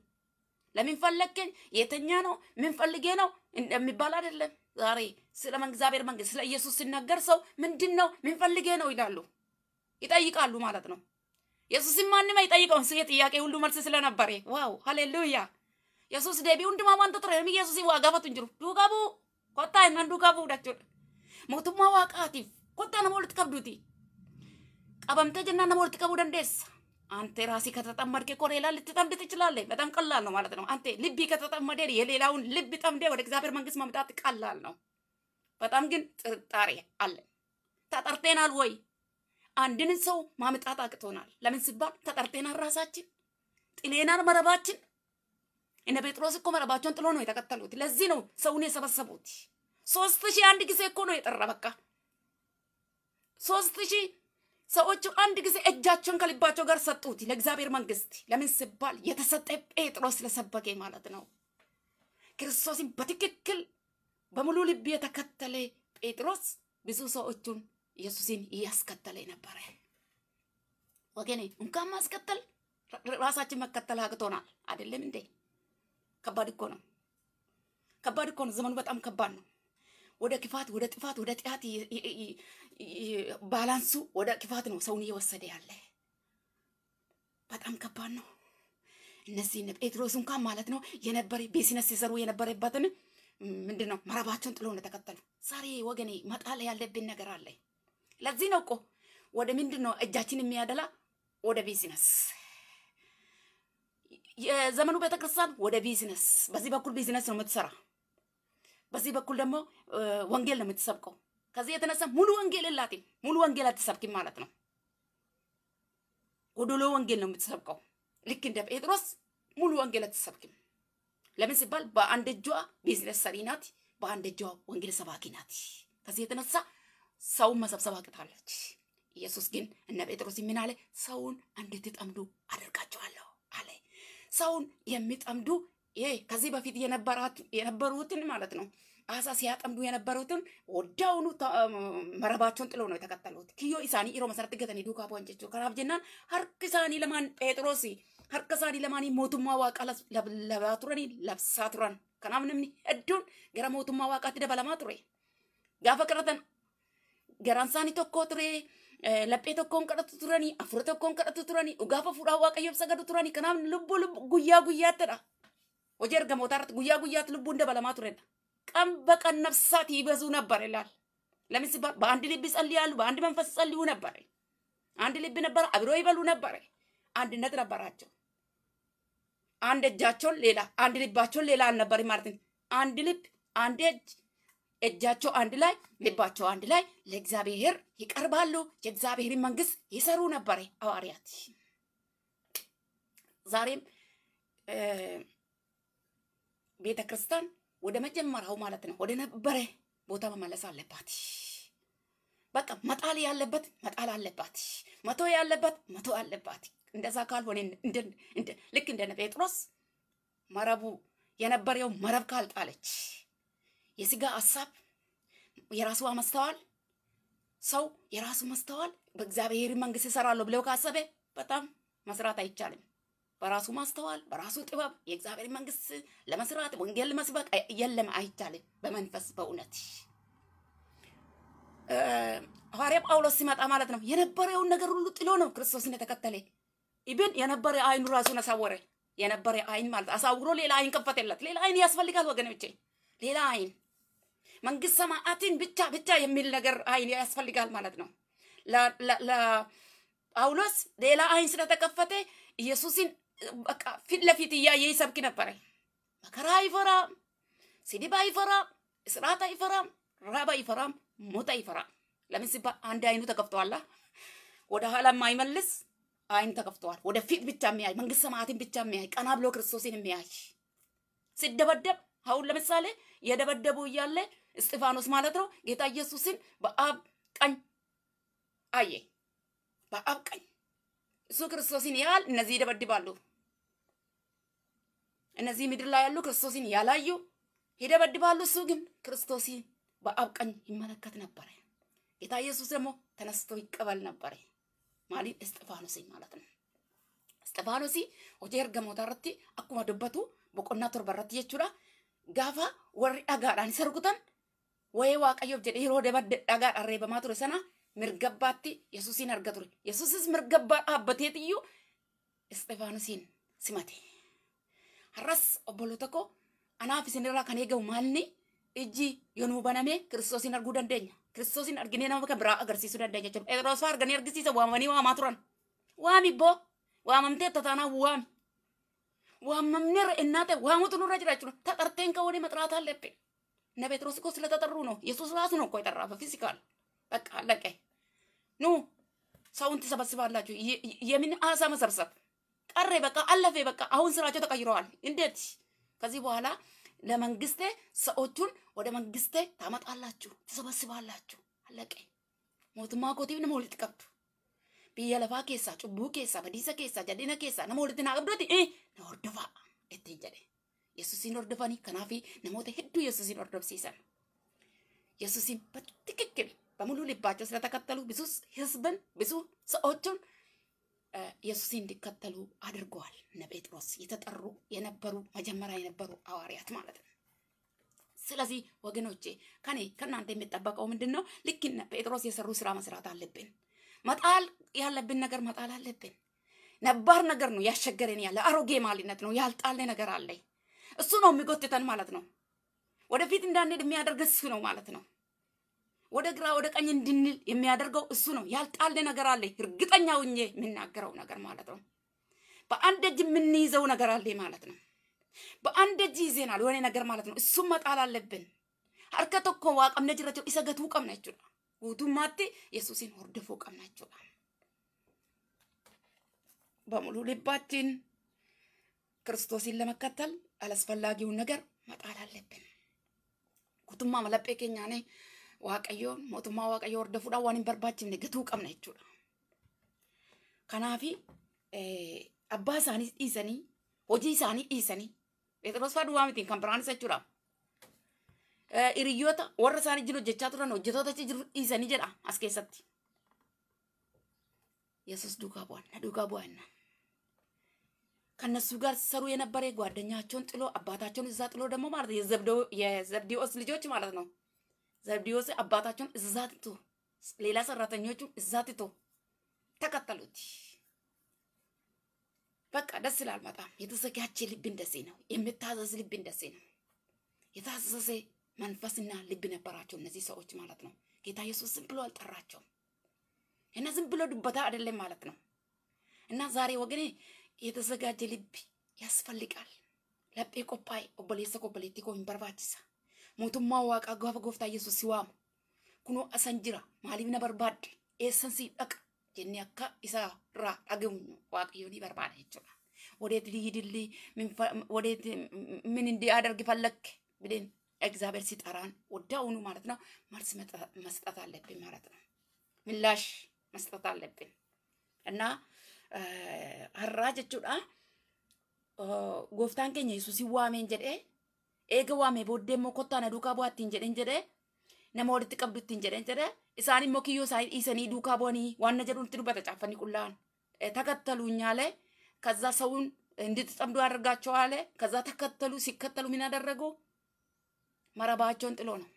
ለምን ፈለግከኝ፣ የተኛ ነው፣ ምን ፈልጌ ነው የሚባል አይደለም። ዛሬ ስለ እግዚአብሔር መንግስት ስለ ኢየሱስ ሲናገር ሰው ምንድን ነው ምንፈልጌ ነው ይላሉ፣ ይጠይቃሉ ማለት ነው። ኢየሱስን ማንም አይጠይቀውም። ስየ ጥያቄ ሁሉ መልስ ስለነበረ ዋው ሃሌሉያ የሱስ ደቢ ሁንድማ ዋንተ ጥረ ኢየሱስ ዋጋፈቱ እንጅሩ ዱጋቡ ኮታ እናን ዱጋቡ ዳቾ ሞቱማ ዋቃቲፍ ኮታ ነሞልት ከብዱቲ ቀበምተ ጀና ነሞልት ከቡ ደንደስ አንተ ራሴ ከተጠመድክ እኮ ሌላ ልትጠምድ ትችላለህ። በጣም ቀላል ነው ማለት ነው። አንተ ልቢ ከተጠመደ የሌላውን ልብ ጠምደ ወደ እግዚአብሔር መንግስት መምጣት ቀላል ነው። በጣም ግን ጥርጣሬ አለን። ተጠርተናል ወይ? አንድን ሰው ማምጣት አቅቶናል። ለምን ሲባል ተጠርተናል፣ ራሳችን ጥሌናል፣ መረባችን። እነ ጴጥሮስ እኮ መረባቸውን ጥሎ ነው የተከተሉት። ለዚህ ነው ሰውን የሰበሰቡት። ሶስት ሺህ አንድ ጊዜ እኮ ነው የጠራ። በቃ ሶስት ሺህ ሰዎቹ አንድ ጊዜ እጃቸውን ከልባቸው ጋር ሰጡት ለእግዚአብሔር መንግስት። ለምን ሲባል የተሰጠ ጴጥሮስ ስለሰበከ ማለት ነው። ክርስቶስን በትክክል በሙሉ ልብ የተከተለ ጴጥሮስ ብዙ ሰዎቹን ኢየሱስን እያስከተለ ነበረ። ወገኔ እንኳን ማስከተል ራሳችን መከተል አቅቶናል። አይደለም እንዴ? ከባድ እኮ ነው። ከባድ እኮ ነው። ዘመኑ በጣም ከባድ ነው። ወደ ክፋት፣ ወደ ጥፋት፣ ወደ ጥያት ባላንሱ ወደ ክፋት ነው ሰውን እየወሰደ ያለ። በጣም ከባድ ነው። እነዚህ ጴጥሮስ እንኳን ማለት ነው የነበረ ቢዝነስ ሲሰሩ የነበረበትን ምንድን ነው መረባቸውን ጥሎ እንደተከተሉ። ዛሬ ወገኔ መጣል ያለብን ነገር አለ። ለዚህ ነው እኮ ወደ ምንድን ነው እጃችን የሚያደላ ወደ ቢዝነስ የዘመኑ ቤተክርስቲያን ወደ ቢዝነስ በዚህ በኩል ቢዝነስ ነው የምትሰራ በዚህ በኩል ደግሞ ወንጌል ነው የምትሰብከው። ከዚህ የተነሳ ሙሉ ወንጌል የላትም። ሙሉ ወንጌል አትሰብክም ማለት ነው። ጎዶሎ ወንጌል ነው የምትሰብቀው ልክ እንደ ጴጥሮስ ሙሉ ወንጌል አትሰብክም። ለምን ሲባል በአንድ እጇ ቢዝነስ ሰሪ ናት፣ በአንድ እጇ ወንጌል ሰባኪ ናት። ከዚህ የተነሳ ሰውን መሰብሰብ አቅታለች። ኢየሱስ ግን እነ ጴጥሮስ ምን አለ? ሰውን እንድትጠምዱ አደርጋቸዋለሁ አለ። ሰውን የሚጠምዱ ይሄ ከዚህ በፊት የነበሩትን ማለት ነው አሳ ሲያጠምዱ የነበሩትን ወዳውኑ መረባቸውን ጥለው ነው የተከተሉት። ክዮ ኢሳኒ ኢሮ መሰረት ገተኒ ዱካ ቦን ጀቹ ሀርክ ለማን ጴጥሮስ ሀርክ ኢሳኒ ለማኒ ሞቱማ ዋቃ ለባ ቱረኒ ለብሳ እዱን ገረ ሞቱማ ዋቃ ትደበለማ ቱሬ ጋፈ ገራንሳኒ ቶኮ ቱሬ laphee tokkoon አፍረ turanii afur tokkoon kadhatu turanii dhugaafa fuudhaa waaqayyoof sagadu turanii kanaaf hojii argamoota ጉያ guyyaa ልቡ እንደ dabalamaa turedha ቀን በቀን ነፍሳት ይበዙ ነበር ይላል ለምን ሲባል በአንድ ልብ ይጸልያሉ በአንድ መንፈስ ይጸልዩ ነበር አንድ ልብ ነበር አብሮ ይበሉ ነበር አንድነት ነበራቸው አንድ እጃቸውን ሌላ አንድ ልባቸውን ሌላ አልነበር ማለት አንድ ልብ አንድ እጅ እጃቸው አንድ ላይ ልባቸው አንድ ላይ ለእግዚአብሔር ይቀርባሉ የእግዚአብሔርን መንግስት ይሰሩ ነበር ሐዋርያት ዛሬም ቤተ ክርስቲያን ወደ መጀመሪያው ማለት ነው ወደ ነበረ ቦታ መመለስ አለባት። በቃ መጣል ያለበት መጣል አለባት፣ መቶ ያለበት መቶ አለባት። እንደዛ ካልሆነ ልክ እንደ ጴጥሮስ መረቡ የነበረው መረብ ካልጣለች የስጋ ሀሳብ የራሷ መስተዋል ሰው የራሱ መስተዋል በእግዚአብሔር መንግስት ይሰራለሁ ብለው ካሰበ በጣም መስራት አይቻልም። በራሱ ማስተዋል፣ በራሱ ጥበብ የእግዚአብሔር መንግስት ለመስራት ወንጌል መስበክ የለም፣ አይቻልም። በመንፈስ በእውነት ሐዋርያ ጳውሎስ ሲመጣ ማለት ነው የነበረውን ነገር ሁሉ ጥሎ ነው ክርስቶስን የተከተለ። ኢብን የነበረ አይኑ ራሱን አሳወረ። የነበረ አይን ማለት አሳውሮ ሌላ አይን ከፈተለት። ሌላ አይን ያስፈልጋል ወገኖቼ፣ ሌላ አይን መንግስት ሰማዕትን ብቻ ብቻ የሚል ነገር አይን ያስፈልጋል ማለት ነው። ለጳውሎስ ሌላ አይን ስለተከፈተ ኢየሱስን በቃ ፊት ለፊት እያየ ይሰብክ ነበረ። መከራ አይፈራም፣ ስድብ አይፈራም፣ እስራት አይፈራም፣ ረብ አይፈራም፣ ሞት አይፈራም። ለምን ሲባል አንድ አይኑ ተከፍተዋላ። ወደ ኋላ የማይመልስ አይን ተከፍተዋል። ወደ ፊት ብቻ የሚያይ መንግስት ሰማያትን ብቻ የሚያይ ቀና ብሎ ክርስቶስን የሚያይ ሲደበደብ አሁን ለምሳሌ የደበደቡ እያለ እስጢፋኖስ ማለት ነው ጌታ ኢየሱስን በአብ ቀኝ አየ። በአብ ቀኝ እሱ ክርስቶስን ያህል እነዚህ ይደበድባሉ። እነዚህ ምድር ላይ ያሉ ክርስቶስን ያላዩ ይደበድባሉ። እሱ ግን ክርስቶስን በአብ ይመለከት ነበረ። ጌታ ኢየሱስ ደግሞ ተነስቶ ይቀበል ነበረ። ማለት እስጢፋኖስን ማለት ነው። እስጢፋኖስ ወጀ ርገ ሞታረቲ አኩማ ዱበቱ በቆና ቶርበረቲ የቹዳ ጋፋ ወሪ ዳጋዳን ሰርጉተን ወይ ዋቀዮብ ጀደ ሮ ደበደ ዳጋ ቀሬ በማቱረ ሰና mirgabbaatti Yesuusin arga ture. Yesuusis mirgabbaa dhaabbateet iyyuu Isxifaanusin simate. Har'as obboloota koo anaaf isinirraa kan eegamu maalni ijji yonuu baname Kiristoosin arguu dandeenya. Kiristoosin arginee nama biraa agarsiisuu dandeenya jechuudha. Eros arganii argisiisa waamanii waamaa turan. Waami boo waamamtee taataanaa waami. Waamamne irra innaate waamutu nurra jira jechuudha. Taqarteen kawwanii maxaraataan leppe. Na Pheexroos koo sila tatarruu noo. Yesuus baasuu noo koo itarraa fiisikaal. Bakka halaqee. ኑ ሰውን ትሰበስባላችሁ። የምን አሳ መሰብሰብ ቀረ፣ በቃ አለፈ፣ በቃ አሁን ስራቸው ተቀይረዋል። እንዴት ከዚህ በኋላ ለመንግስቴ ሰዎቹን ወደ መንግስቴ ታመጣላችሁ፣ ትሰበስባላችሁ። አለቀ። ሞትማ ኮቲብ ነመ ወልት ቀብዱ ብየ ኬሳ ጩቡ ኬሳ በዲሰ ኬሳ ጀዲነ ኬሳ ነሞልት ናቅብዶት ና ቀብዶት ነ ወርደፋ የሱሲን ወርደፋኒ ከናፊ ነሞተ ሄዱ የሱሲን ወርደብሲሰን የሱሲን በትክክል በሙሉ ልባቸው ስለተከተሉ ብዙ ህዝብን ብዙ ሰዎችን ኢየሱስ እንዲከተሉ አድርገዋል። እነ ጴጥሮስ የተጠሩ የነበሩ መጀመሪያ የነበሩ ሐዋርያት ማለት ነው። ስለዚህ ወገኖቼ ከኔ ከእናንተ የሚጠበቀው ምንድን ነው? ልክ እነ ጴጥሮስ የሰሩ ስራ መስራት አለብን። መጣል ያለብን ነገር መጣል አለብን። ነባር ነገር ነው ያስቸገረን ያለ አሮጌ ማሊነት ነው ያልጣለ ነገር አለ። እሱ ነው የሚጎትተን ማለት ነው። ወደፊት እንዳንሄድ የሚያደርግ እሱ ነው ማለት ነው። ወደ ግራ ወደ ቀኝ እንድንል የሚያደርገው እሱ ነው። ያልጣለ ነገር አለ፣ እርግጠኛ ሁኜ የምናገረው ነገር ማለት ነው። በአንድ እጅ የምንይዘው ነገር አለ ማለት ነው። በአንድ እጅ ይዘናል የሆነ ነገር ማለት ነው። እሱም መጣል አለብን። ሀርከ ቶኮ ዋ ቀምነ ጅረቸው ኢሰ ገቱ ቀምነ ጁዳ ጉቱማቲ ኢየሱስን ሆርደፎ ቀምነ ጁዳ በሙሉ ልባችን ክርስቶስን ለመከተል አላስፈላጊውን ነገር መጣል አለብን። ጉቱማ መለጴ ኬኛ ነኝ waaqayyoon mootummaa waaqayyoo hordofuudhaan waan hin barbaachifne gatuu qabna jechuudha. Kanaafi abbaa isaanii dhiisanii hojii isaanii dhiisanii Phexros fa'aa duwwaa mitiin kan biraanis jechuudha. Hiriyyoota warra isaanii jiru hojjechaa turan hojjetoota achi jiru dhiisanii jedha as keessatti. Yesus duukaa bu'aa na duukaa bu'aa inna. Kan na sugar saruu የነበረ ጓደኛቸውን ጥሎ አባታቸውን እዛ ጥሎ ደግሞ ማለት የዘብዴዎስ ልጆች ማለት ነው ዘብዲዮስ አባታቸውን እዛ ትቶ ሌላ ሰራተኞቹን እዛ ትቶ ተከተሉት። በቃ ደስ ይላል በጣም የተዘጋጀ ልብ እንደዚህ ነው። የምታዘዝ ልብ እንደዚህ ነው። የታዘዘ መንፈስና ልብ ነበራቸው እነዚህ ሰዎች ማለት ነው። ጌታ ኢየሱስ ዝም ብሎ አልጠራቸውም እና ዝም ብሎ ዱበታ አይደለም ማለት ነው። እና ዛሬ ወገኔ የተዘጋጀ ልብ ያስፈልጋል። ለጴ ቆፓይ ኮበሌቲኮ ሚበርባችሳ mootummaa waaqaa gaafa gooftaa yesus si waama kunoo asan jira maaliif na barbaadde eessan si dhaqa jennee akka isa irraa dhageenyu waaqayyoon ni barbaada jechuudha. Wadeeti liidilli wadeeti min indi adargi fallakke bileen እግዚአብሔር ሲጠራን ወዲያውኑ ማለት ነው መልስ መስጠት አለብን ማለት ነው። ምላሽ መስጠት አለብን እና ሀራ ጀቹዳ ጎፍታን ኬኛ የሱስ ዋሜን ጀዴ eega waame booddee immoo kottaa na duukaa bu'aa ittiin jedhen jedhee nama walitti qabdu ittiin jedhen jedhee isaan immoo kiyyoo isaanii dhiisanii duukaa bu'anii waan na jedhu nutti dubbata caaffanii qullaan takkattaluun nyaalee ከዛ ሰውን እንድትጠምዱ ያደርጋቸዋል። ከዛ ተከተሉ። ሲከተሉ ምን አደረጉ? መረባቸውን ጥሎ ነው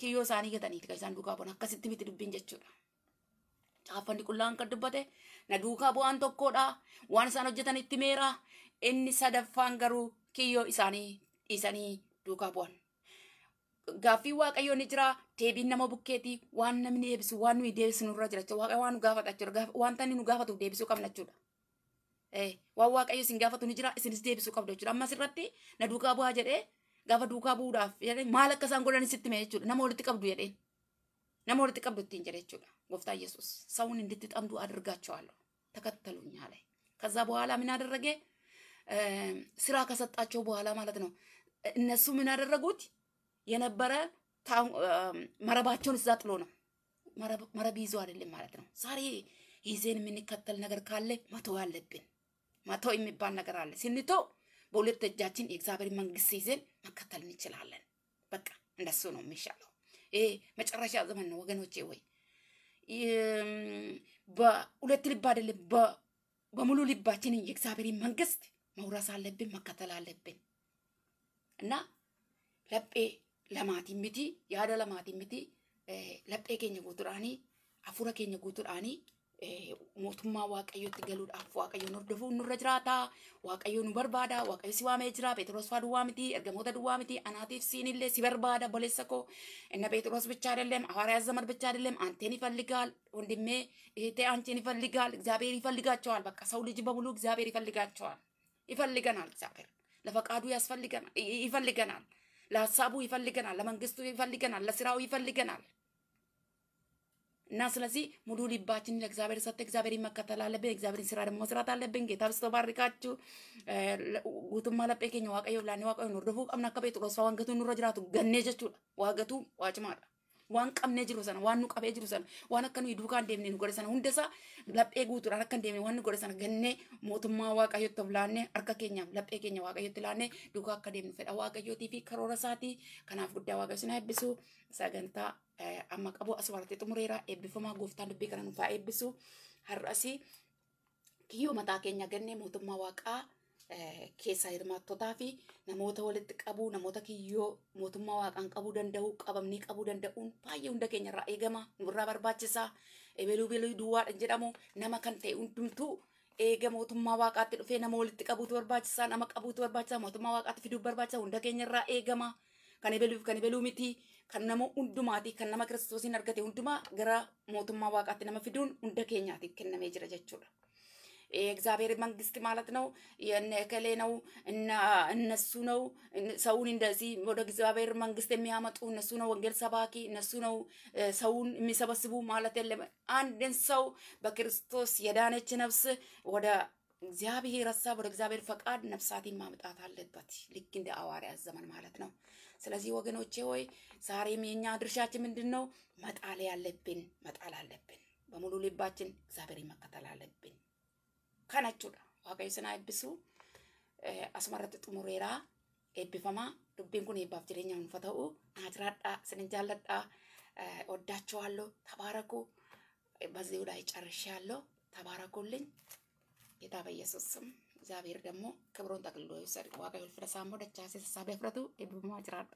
ኪዮ ሳኒ ገጠኒ ከዛን ዱካ ቦን አከስት ሚት ድብን ጀቹዳ ጫፈን ቁላን ቀድበቴ ነዱካ ቦአን tokkodha waan isaan hojjetan itti meera inni sadaffaan garuu kiyyoo isaanii dhiisanii duukaa bu'an. Gaaffii waaqayyoo ni jiraa. Teebiin nama bukkeetii waan namni deebisu waan nuyi deebisnu irra jira jechuudha. Waan nu gaafata jechuudha. Wanta inni nu gaafatuuf deebisuu qabna jechuudha. Waan waaqayyo isin gaafatu ni jira isinis deebisuu qabdu jechuudha. Ammas irratti na duukaa bu'aa jedhee gaafa duukaa bu'uudhaaf jedhee maal akka isaan godhan sitti jechuudha. Nama walitti qabdu jedheen. Nama walitti qabdu ittiin jedhe jechuudha. Gooftaa Yesuus. Sawun hinditti xamdu aድርጋቸዋለሁ ተከተሉኝ አለ። ከዛ በኋላ እነሱ ምን ያደረጉት የነበረ መረባቸውን እዛ ጥሎ ነው። መረብ ይዞ አይደለም ማለት ነው። ዛሬ ይዜን የምንከተል ነገር ካለ መቶ ያለብን መተው የሚባል ነገር አለ። ስንተው በሁለት እጃችን የእግዚአብሔር መንግስት ይዘን መከተል እንችላለን። በቃ እንደሱ ነው የሚሻለው። ይሄ መጨረሻ ዘመን ነው ወገኖቼ። ወይ በሁለት ልብ አይደለም፣ በሙሉ ልባችን የእግዚአብሔር መንግስት መውረስ አለብን፣ መከተል አለብን። እና ለጴ ለማቲ ምቲ ያደ ለማቲ ምቲ ለጴ ኬኛ ጉቱራኒ አፉረ ኬኛ ጉቱራኒ ሞቱማ ዋቀዮ ትገሉድ አፉ ዋቀዮ ኑርደፉ ኑረ ጅራታ ዋቀዮ ኑ በርባዳ ዋቀዮ ሲዋሜ ጅራ ጴጥሮስ ፋ ድዋምቲ እርገሞተ ድዋምቲ አናቴፍ ሲንሌ ሲበርባዳ በሌሰኮ እነ ጴጥሮስ ብቻ አይደለም አዋርያ ዘመድ ብቻ አይደለም አንቴን ይፈልጋል ወንድሜ እህቴ አንቴን ይፈልጋል እግዚአብሔር ይፈልጋቸዋል በቃ ሰው ልጅ በሙሉ እግዚአብሔር ይፈልጋቸዋል ይፈልገናል እግዚአብሔር ለፈቃዱ ያስፈልገናል ይፈልገናል፣ ለሀሳቡ ይፈልገናል፣ ለመንግስቱ ይፈልገናል፣ ለስራው ይፈልገናል። እና ስለዚህ ሙሉ ልባችን ለእግዚአብሔር ሰጥተን እግዚአብሔርን መከተል አለብን። እግዚአብሔርን ስራ ደግሞ መስራት አለብን። ጌታ ብስቶ ባርካችሁ ጉቱማ ለጴ ኬኛ ዋቀዮ ላኔ ዋቀዮ ኑርደፉ ቀምና ከቤ ጥሮስ ዋንገቱ ኑረ ጅራቱ ገኔ ጀቹ ዋገቱ ዋጭማዳ waan qabnee jiru sana waan nu qabee jiru sana waan akka nuyi duukaa deemne nu godhe sana hunda hundasaa laphee guutuudhaan akka deemne waan nu godhe sana gannee mootummaa waaqayyotti of laannee harka keenyaaf laphee keenya waaqayyotti laannee duukaa akka deemnu fedha waaqayyootii fi karoora isaatii kanaaf guddaa waaqayyo sin eebbisu sagantaa eh, amma qabu asumarratti xumureera eebbifamaa gooftaan dubbii kana nuufaa eebbisu har'asi kiyyoo mataa keenya gannee mootummaa waaqaa. Eh, Keessaa hirmaattootaa fi namoota walitti qabu, namoota kiyyoo mootummaa waaqaan qabuu danda'u, qabamnii qabuu danda'uun baay'ee hunda keenya irraa eegama, nurraa barbaachisaa, ebeluu beluu duwwaadha jedhamu nama kan ta'e hundumtuu eega mootummaa waaqaatti dhufee nama walitti qabuutu barbaachisaa, nama qabuutu barbaachisaa, mootummaa waaqaatti barbaachisaa, keenya irraa eegama. Kan ebeluuf kan miti, kan nama hundumaati, kan nama kiristoosiin argate hundumaa gara mootummaa fiduun hunda kennamee jechuudha. የእግዚአብሔር መንግስት ማለት ነው የነ እከሌ ነው እና እነሱ ነው ሰውን እንደዚህ ወደ እግዚአብሔር መንግስት የሚያመጡ እነሱ ነው ወንጌል ሰባኪ እነሱ ነው ሰውን የሚሰበስቡ ማለት የለም። አንድን ሰው በክርስቶስ የዳነች ነፍስ ወደ እግዚአብሔር ሀሳብ ወደ እግዚአብሔር ፈቃድ ነፍሳትን ማምጣት አለበት። ልክ እንደ ሐዋርያት ዘመን ማለት ነው። ስለዚህ ወገኖቼ ሆይ ዛሬም የኛ ድርሻችን ምንድን ነው? መጣል ያለብን መጣል አለብን። በሙሉ ልባችን እግዚአብሔር መከተል አለብን። kana jechuudha. Waaqayyo sinaa eebbisu asumarratti xumureeraa eebbifamaa dubbiin kun eebbaaf jireenya hunfa ta'u naatiraadhaa sinin jaalladhaa oddaachuwaallo tabaaraku baziudhaa ጨርሻለሁ። ተባረኩልኝ። ጌታ በኢየሱስ ስም እግዚአብሔር ደግሞ ክብሩን ጠቅልሎ ይውሰድ። ዋጋ ይልፍረሳሞ ደቻሴ ሳቤ ፍረቱ ኤብማ ጅራዳ